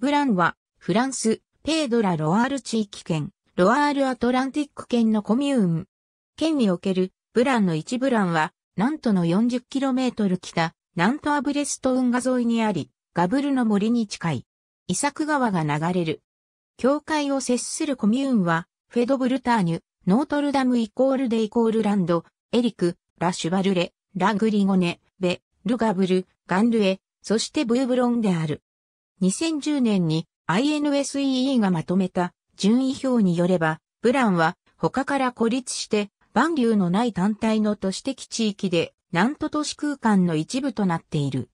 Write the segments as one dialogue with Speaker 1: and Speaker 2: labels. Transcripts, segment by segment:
Speaker 1: ブランは、フランス、ペードラ・ロアール地域圏、ロアール・アトランティック圏のコミューン。県における、ブランの一ブランは、南都の 40km 北、南都アブレスト運河沿いにあり、ガブルの森に近い。イサク川が流れる。境界を接するコミューンは、フェドブルターニュ、ノートルダムイコールデイコールランド、エリク、ラシュバルレ、ラグリゴネ、ベ、ルガブル、ガンルエ、そしてブーブロンである。2010年に INSEE がまとめた順位表によれば、ブランは他から孤立して万流のない単体の都市的地域で南都都市空間の一部となっている。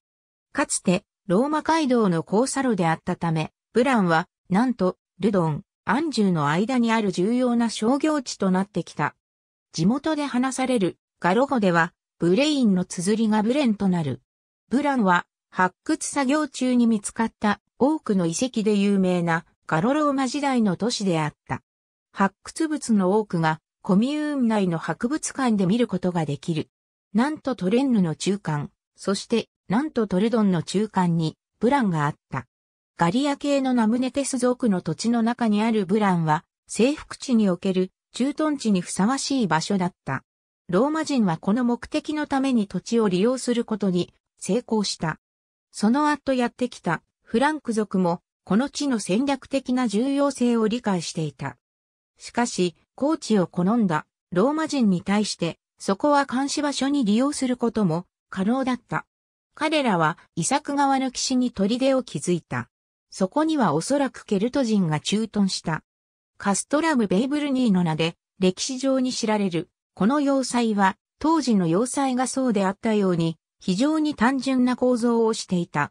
Speaker 1: かつてローマ街道の交差路であったため、ブランはなんとルドン、アンジュの間にある重要な商業地となってきた。地元で話されるガロ語ではブレインの綴りがブレンとなる。ブランは発掘作業中に見つかった多くの遺跡で有名なガロローマ時代の都市であった。発掘物の多くがコミューン内の博物館で見ることができる。なんとトレンヌの中間、そしてなんとトレドンの中間にブランがあった。ガリア系のナムネテス族の土地の中にあるブランは征服地における駐屯地にふさわしい場所だった。ローマ人はこの目的のために土地を利用することに成功した。その後やってきたフランク族もこの地の戦略的な重要性を理解していた。しかし、高地を好んだローマ人に対してそこは監視場所に利用することも可能だった。彼らはイサク川の岸に砦を築いた。そこにはおそらくケルト人が駐屯した。カストラム・ベイブルニーの名で歴史上に知られる、この要塞は当時の要塞がそうであったように非常に単純な構造をしていた。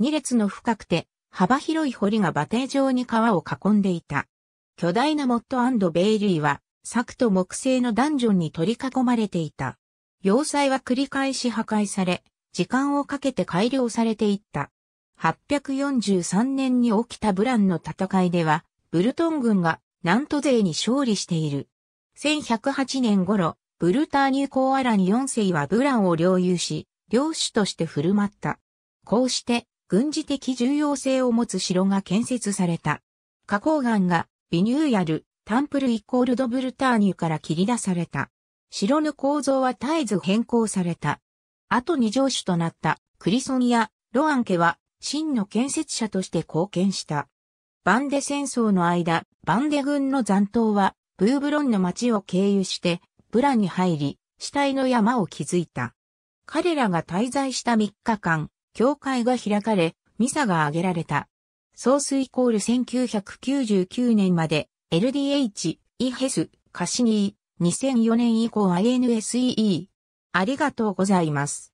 Speaker 1: 2列の深くて幅広い堀が馬蹄状に川を囲んでいた。巨大なモットベイリーは、柵と木製のダンジョンに取り囲まれていた。要塞は繰り返し破壊され、時間をかけて改良されていった。843年に起きたブランの戦いでは、ブルトン軍が南都勢に勝利している。1108年頃、ブルターニュ・コーアラに4世はブランを領有し、領主として振る舞った。こうして、軍事的重要性を持つ城が建設された。花崗岩が、ビニューヤル、タンプルイコールドブルターニュから切り出された。城の構造は絶えず変更された。後に城主となったクリソンやロアン家は真の建設者として貢献した。バンデ戦争の間、バンデ軍の残党はブーブロンの町を経由してブラに入り、死体の山を築いた。彼らが滞在した3日間、教会が開かれ、ミサが挙げられた。ソースイコール1999年まで LDH、イヘス、カシニー、2004年以降 INSEE。ありがとうございます。